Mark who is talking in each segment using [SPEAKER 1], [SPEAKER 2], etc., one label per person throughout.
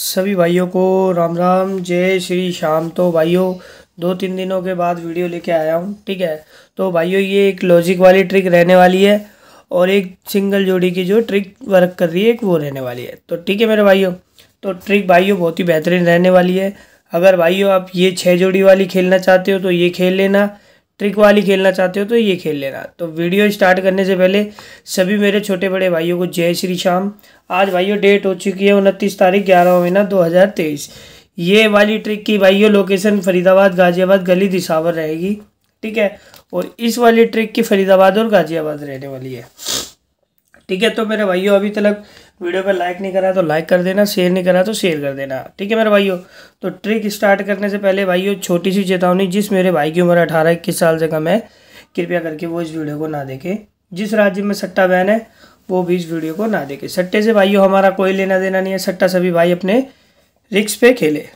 [SPEAKER 1] सभी भाइयों को राम राम जय श्री श्याम तो भाइयों दो तीन दिनों के बाद वीडियो लेके आया हूँ ठीक है तो भाइयों ये एक लॉजिक वाली ट्रिक रहने वाली है और एक सिंगल जोड़ी की जो ट्रिक वर्क कर रही है एक वो रहने वाली है तो ठीक है मेरे भाइयों तो ट्रिक भाइयों बहुत ही बेहतरीन रहने वाली है अगर भाइयों आप ये छः जोड़ी वाली खेलना चाहते हो तो ये खेल लेना ट्रिक वाली खेलना चाहते हो तो ये खेल लेना तो वीडियो स्टार्ट करने से पहले सभी मेरे छोटे बड़े भाइयों को जय श्री शाम आज भाइयों डेट हो चुकी है उनतीस तारीख ग्यारह महीना दो हज़ार तेईस ये वाली ट्रिक की भाइयों लोकेशन फरीदाबाद गाजियाबाद गली दिशावर रहेगी ठीक है और इस वाली ट्रिक की फरीदाबाद और गाजियाबाद रहने वाली है ठीक है तो मेरे भाइयों अभी तक वीडियो पर लाइक नहीं करा तो लाइक कर देना शेयर नहीं करा तो शेयर कर देना ठीक है मेरे भाइयों तो ट्रिक स्टार्ट करने से पहले भाइयों छोटी सी चेतावनी जिस मेरे भाई की उम्र अठारह इक्कीस साल से कम है कृपया करके वो इस वीडियो को ना देखे जिस राज्य में सट्टा बहन है वो भी इस वीडियो को ना देखे सट्टे से भाइयों हमारा कोई लेना देना नहीं है सट्टा सभी भाई अपने रिक्स पे खेले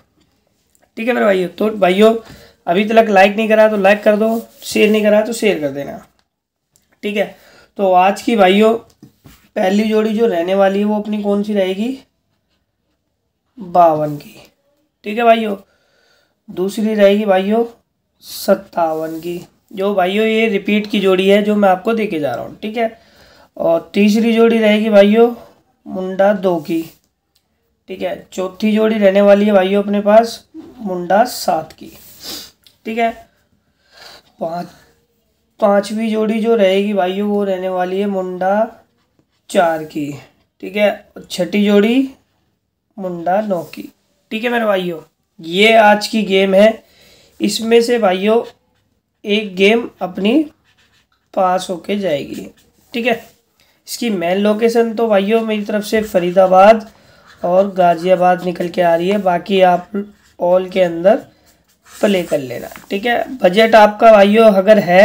[SPEAKER 1] ठीक है मेरे भाइयों तो भाइयों अभी तक लाइक नहीं करा तो लाइक कर दो शेयर नहीं करा तो शेयर कर देना ठीक है तो आज की भाइयों पहली जोड़ी जो रहने वाली है वो अपनी कौन सी रहेगी बावन की ठीक है भाइयों दूसरी रहेगी भाइयों सत्तावन की जो भाइयों ये रिपीट की जोड़ी है जो मैं आपको देके जा रहा हूँ ठीक है और तीसरी जोड़ी रहेगी भाइयों मुंडा दो की ठीक है चौथी जोड़ी रहने वाली है भाइयों अपने पास मुंडा सात की ठीक है पाँच पाँचवीं जोड़ी जो रहेगी भाइयों वो रहने वाली है मुंडा चार की ठीक है और छठी जोड़ी मुंडा नौ की ठीक है मेरे भाइयों ये आज की गेम है इसमें से भाइयों एक गेम अपनी पास होके जाएगी ठीक है इसकी मेन लोकेशन तो भाइयों मेरी तरफ से फरीदाबाद और गाज़ियाबाद निकल के आ रही है बाकी आप ऑल के अंदर प्ले कर लेना ठीक है बजट आपका भाइयों अगर है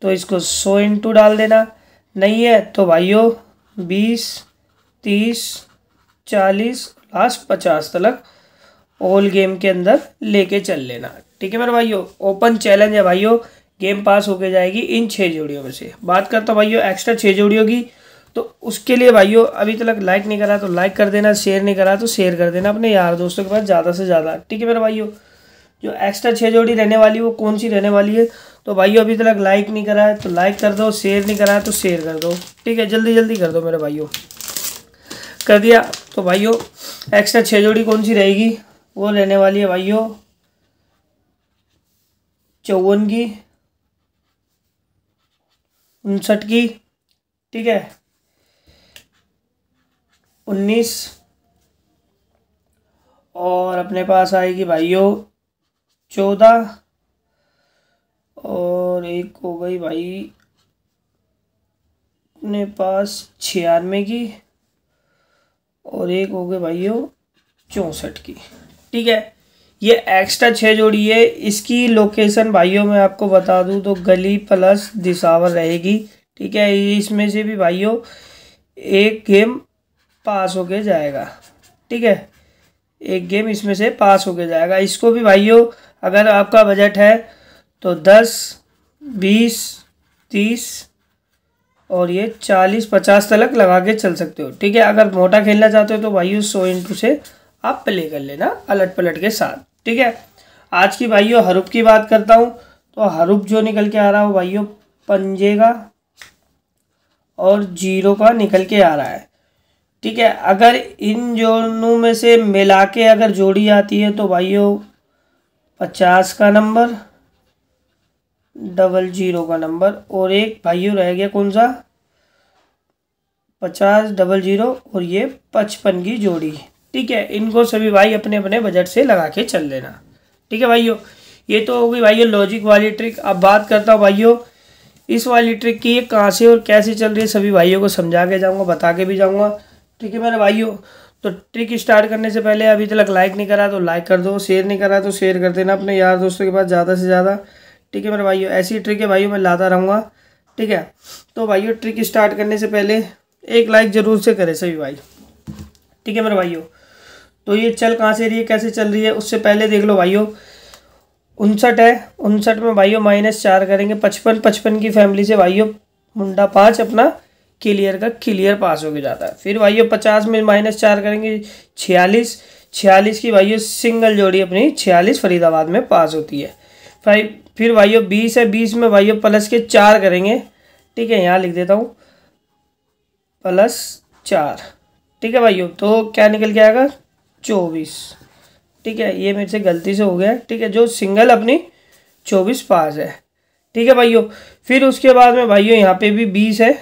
[SPEAKER 1] तो इसको सौ इंटू डाल देना नहीं है तो भाइयों बीस तीस चालीस लास्ट पचास तक ओल गेम के अंदर लेके चल लेना ठीक है मेरे भाइयों ओपन चैलेंज है भाइयों गेम पास होके जाएगी इन छः जोड़ियों में से बात करता हूँ भाइयों एक्स्ट्रा छः जोड़ियों की तो उसके लिए भाइयों अभी तक लाइक नहीं करा तो लाइक कर देना शेयर नहीं करा तो शेयर कर देना अपने यार दोस्तों के पास ज़्यादा से ज़्यादा ठीक है मेरे भाइयों जो एक्स्ट्रा छः जोड़ी रहने वाली वो कौन सी रहने वाली है तो भाइयों अभी तक लाइक नहीं करा है तो लाइक कर दो शेयर नहीं करा है तो शेयर कर दो ठीक है जल्दी जल्दी कर दो मेरे भाइयों कर दिया तो भाइयों एक्स्ट्रा छः जोड़ी कौन सी रहेगी वो रहने वाली है भाइयों चौवन की उनसठ की ठीक है उन्नीस और अपने पास आएगी भाइयों चौदह और एक हो गई भाई अपने पास छियानवे की और एक हो गई भाइयों चौंसठ की ठीक है ये एक्स्ट्रा छः जोड़ी है इसकी लोकेशन भाइयों मैं आपको बता दूं तो गली प्लस दिसावर रहेगी ठीक है इसमें से भी भाइयों एक गेम पास होके जाएगा ठीक है एक गेम इसमें से पास होके जाएगा इसको भी भाइयों अगर आपका बजट है तो दस बीस तीस और ये चालीस पचास तक लगा के चल सकते हो ठीक है अगर मोटा खेलना चाहते हो तो भाइयों सौ इंटू से आप प्ले कर लेना अलट पलट के साथ ठीक है आज की भाइयों हरूप की बात करता हूँ तो हरूप जो निकल के आ रहा हो भाइयों पंजे का और जीरो का निकल के आ रहा है ठीक है अगर इन जोनों में से मिला के अगर जोड़ी आती है तो भाइयों पचास का नंबर डबल जीरो का नंबर और एक भाइयों रह गया कौन सा पचास डबल जीरो और ये पचपन की जोड़ी ठीक है इनको सभी भाई अपने अपने बजट से लगा के चल लेना ठीक है भाइयों ये तो होगी भाइयों लॉजिक वाली ट्रिक अब बात करता हूँ भाइयों इस वाली ट्रिक की ये कहाँ से और कैसे चल रही है सभी भाइयों को समझा के जाऊँगा बता के भी जाऊँगा ठीक है मेरे भाइयों तो ट्रिक स्टार्ट करने से पहले अभी तक लाइक नहीं करा तो लाइक कर दो शेयर नहीं करा तो शेयर कर देना अपने यार दोस्तों के पास ज़्यादा से ज़्यादा ठीक है मेरे भाइयों ऐसी ट्रिक है भाइयों मैं लाता रहूँगा ठीक है तो भाइयों ट्रिक स्टार्ट करने से पहले एक लाइक ज़रूर से करें सभी भाई ठीक है मेरे भाइयों तो ये चल कहाँ से रही है कैसे चल रही है उससे पहले देख लो भाइयों उनसठ है उनसठ में भाइयों माइनस चार करेंगे पचपन पचपन की फैमिली से भाइयों मुंडा पाँच अपना क्लियर का क्लियर पास हो जाता है फिर भाइयों पचास में माइनस चार करेंगे छियालीस छियालीस की भाइयों सिंगल जोड़ी अपनी छियालीस फरीदाबाद में पास होती है फाइव फिर वाइयो बीस है बीस में वाइयो प्लस के चार करेंगे ठीक है यहाँ लिख देता हूँ प्लस चार ठीक है भाइयों तो क्या निकल के आएगा चौबीस ठीक है ये मेरे से गलती से हो गया ठीक है जो सिंगल अपनी चौबीस पास है ठीक है भाइयों फिर उसके बाद में भाइयों यहाँ पे भी बीस है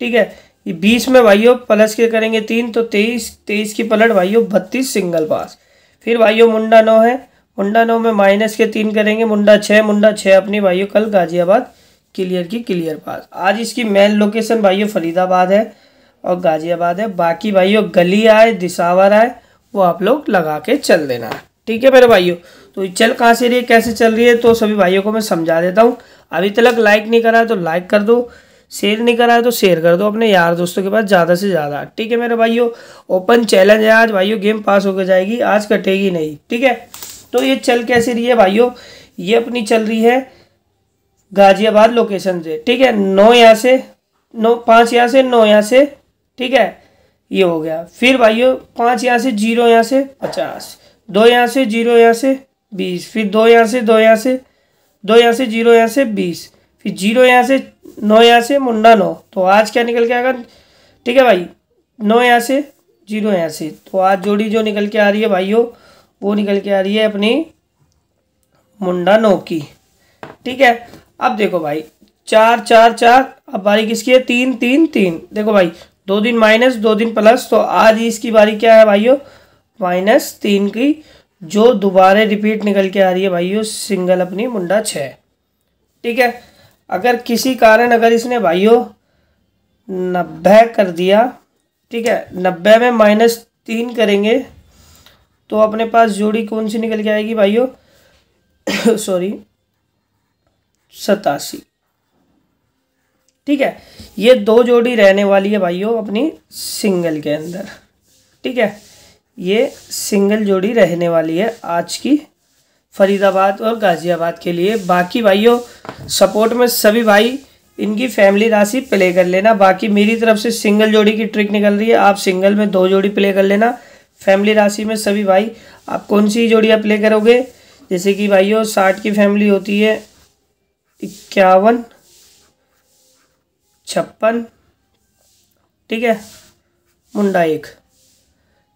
[SPEAKER 1] ठीक है ये बीस में भाइयों प्लस के करेंगे तीन तो तेईस तेईस की पलट भाइयों बत्तीस सिंगल पास फिर भाइयों मुंडा नौ है मुंडा नौ में माइनस के तीन करेंगे मुंडा छः मुंडा छः अपनी भाइयों कल गाजियाबाद क्लियर की क्लियर पास आज इसकी मेन लोकेशन भाइयों फरीदाबाद है और गाजियाबाद है बाकी भाइयों गली आए दिशावर आए वो आप लोग लगा के चल देना ठीक है मेरे भाइयों तो चल कहाँ से रही है कैसे चल रही है तो सभी भाइयों को मैं समझा देता हूँ अभी तक लाइक नहीं करा है तो लाइक कर दो शेयर नहीं करा है तो शेयर कर दो अपने यार दोस्तों के पास ज़्यादा से ज़्यादा ठीक है मेरे भाइयों ओपन चैलेंज है आज भाइयों गेम पास होकर जाएगी आज कटेगी नहीं ठीक है तो ये चल कैसे रही है भाइयों ये अपनी चल रही है गाजियाबाद लोकेशन से ठीक है नौ यहाँ से नौ पाँच यहाँ से नौ यहाँ से ठीक है ये हो गया फिर भाइयों पाँच यहाँ से जीरो यहाँ से पचास दो यहाँ से जीरो यहाँ से बीस फिर दो यहाँ से दो यहाँ से दो यहाँ से जीरो यहाँ से बीस फिर जीरो यहाँ से नौ यहाँ से मुंडा नौ तो आज क्या निकल के आएगा ठीक है भाई नौ यहाँ से जीरो यहाँ से तो आज जोड़ी जो निकल के आ रही है भाइयों वो निकल के आ रही है अपनी मुंडा नौ की ठीक है अब देखो भाई चार चार चार अब बारी किसकी है तीन तीन तीन देखो भाई दो दिन माइनस दो दिन प्लस तो आज इसकी बारी क्या है भाइयों माइनस तीन की जो दोबारा रिपीट निकल के आ रही है भाइयों सिंगल अपनी मुंडा छः ठीक है अगर किसी कारण अगर इसने भाइयों नब्बे कर दिया ठीक है नब्बे में माइनस तीन करेंगे तो अपने पास जोड़ी कौन सी निकल के आएगी भाइयों सॉरी सतासी ठीक है ये दो जोड़ी रहने वाली है भाइयों अपनी सिंगल के अंदर ठीक है ये सिंगल जोड़ी रहने वाली है आज की फरीदाबाद और गाज़ियाबाद के लिए बाकी भाइयों सपोर्ट में सभी भाई इनकी फैमिली राशि प्ले कर लेना बाकी मेरी तरफ से सिंगल जोड़ी की ट्रिक निकल रही है आप सिंगल में दो जोड़ी प्ले कर लेना फैमिली राशि में सभी भाई आप कौन सी जोड़ी प्ले करोगे जैसे कि भाइयों साठ की फैमिली होती है इक्यावन छप्पन ठीक है मुंडा एक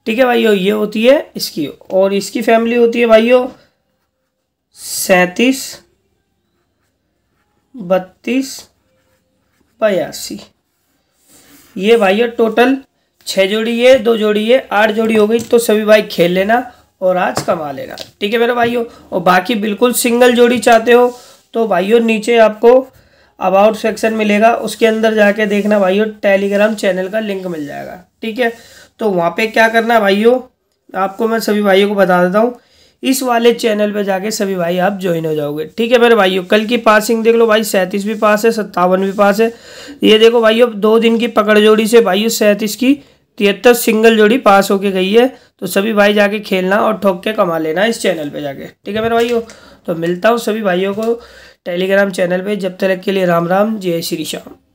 [SPEAKER 1] ठीक है भाइयों ये होती है इसकी और इसकी फैमिली होती है भाइयों सैंतीस बत्तीस बयासी ये भाइयों टोटल छः जोड़ी है दो जोड़ी है आठ जोड़ी हो गई तो सभी भाई खेल लेना और आज कमा लेना ठीक है मेरे भाइयों और बाकी बिल्कुल सिंगल जोड़ी चाहते हो तो भाइयों नीचे आपको अबाउट सेक्शन मिलेगा उसके अंदर जाके देखना भाइयों टेलीग्राम चैनल का लिंक मिल जाएगा ठीक है तो वहाँ पे क्या करना है भाइयों आपको मैं सभी भाइयों को बता देता हूँ इस वाले चैनल पे जाके सभी भाई आप ज्वाइन हो जाओगे ठीक है मेरे भाइयों कल की पासिंग देख लो भाई सैंतीस भी पास है सत्तावन भी पास है ये देखो भाइयों दो दिन की पकड़ जोड़ी से भाइयों सैंतीस की तिहत्तर सिंगल जोड़ी पास होके गई है तो सभी भाई जाके खेलना और ठोक के कमा लेना इस चैनल पे जाके ठीक है मेरे भाइयों तो मिलता हूँ सभी भाइयों को टेलीग्राम चैनल पे जब तक के लिए राम राम जय श्री श्याम